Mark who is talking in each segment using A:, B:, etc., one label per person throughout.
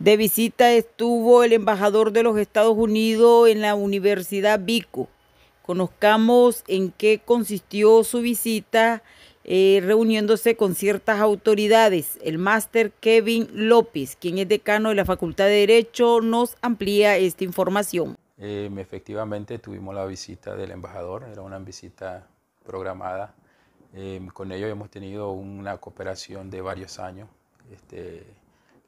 A: De visita estuvo el embajador de los Estados Unidos en la Universidad Vico. Conozcamos en qué consistió su visita eh, reuniéndose con ciertas autoridades. El máster Kevin López, quien es decano de la Facultad de Derecho, nos amplía esta información. Eh, efectivamente tuvimos la visita del embajador, era una visita programada. Eh, con ellos hemos tenido una cooperación de varios años. Este,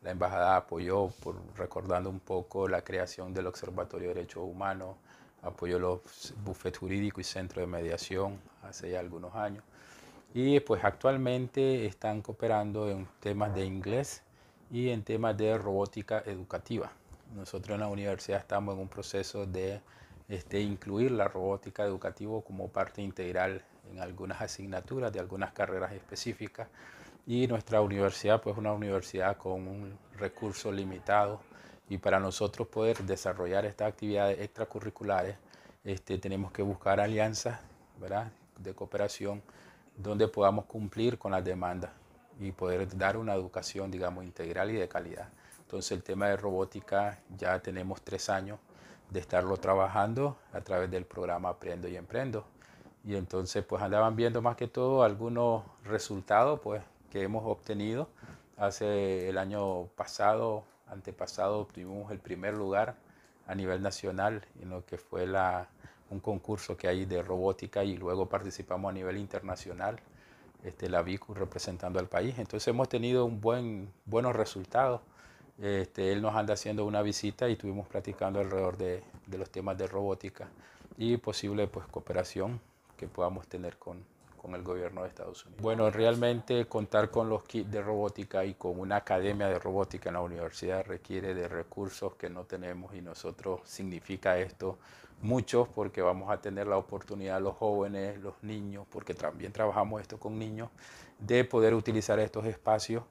A: la embajada apoyó, por, recordando un poco la creación del Observatorio de Derechos Humanos, apoyó los bufetes jurídicos y centros de mediación hace ya algunos años. Y pues actualmente están cooperando en temas de inglés y en temas de robótica educativa. Nosotros en la universidad estamos en un proceso de este, incluir la robótica educativa como parte integral en algunas asignaturas de algunas carreras específicas y nuestra universidad pues una universidad con un recurso limitado y para nosotros poder desarrollar estas actividades extracurriculares este, tenemos que buscar alianzas ¿verdad? de cooperación donde podamos cumplir con las demandas y poder dar una educación digamos integral y de calidad. Entonces el tema de robótica ya tenemos tres años de estarlo trabajando a través del programa Aprendo y Emprendo. Y entonces pues andaban viendo más que todo algunos resultados pues que hemos obtenido. Hace el año pasado, antepasado, obtuvimos el primer lugar a nivel nacional en lo que fue la, un concurso que hay de robótica y luego participamos a nivel internacional, este, la VICU representando al país. Entonces hemos tenido un buen, buenos resultados. Este, él nos anda haciendo una visita y estuvimos platicando alrededor de, de los temas de robótica y posible pues, cooperación que podamos tener con, con el gobierno de Estados Unidos. Bueno, realmente contar con los kits de robótica y con una academia de robótica en la universidad requiere de recursos que no tenemos y nosotros significa esto mucho porque vamos a tener la oportunidad, los jóvenes, los niños, porque también trabajamos esto con niños, de poder utilizar estos espacios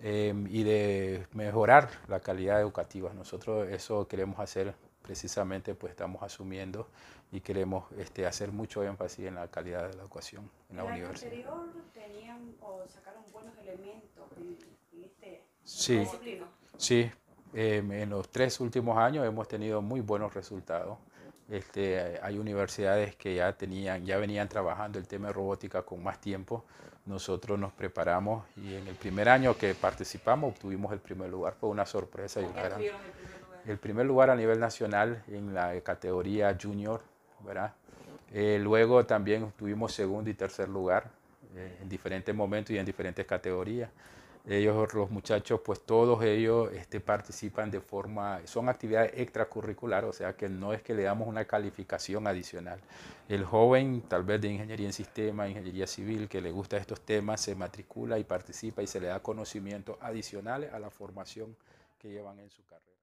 A: eh, y de mejorar la calidad educativa. Nosotros eso queremos hacer precisamente pues estamos asumiendo y queremos este, hacer mucho énfasis en la calidad de la educación en la, universidad. anterior tenían o sacaron buenos elementos en, este sí, Sí, em, en los tres últimos años hemos tenido muy buenos resultados. Este, hay universidades que ya tenían, ya venían trabajando el tema de robótica con más tiempo. Nosotros nos preparamos y en el primer año que participamos obtuvimos el primer lugar. Fue una sorpresa y una gran el primer lugar a nivel nacional en la categoría junior, ¿verdad? Eh, luego también tuvimos segundo y tercer lugar eh, en diferentes momentos y en diferentes categorías. Ellos, los muchachos, pues todos ellos este, participan de forma, son actividades extracurriculares, o sea que no es que le damos una calificación adicional. El joven, tal vez de ingeniería en sistema, ingeniería civil, que le gusta estos temas, se matricula y participa y se le da conocimientos adicionales a la formación que llevan en su carrera.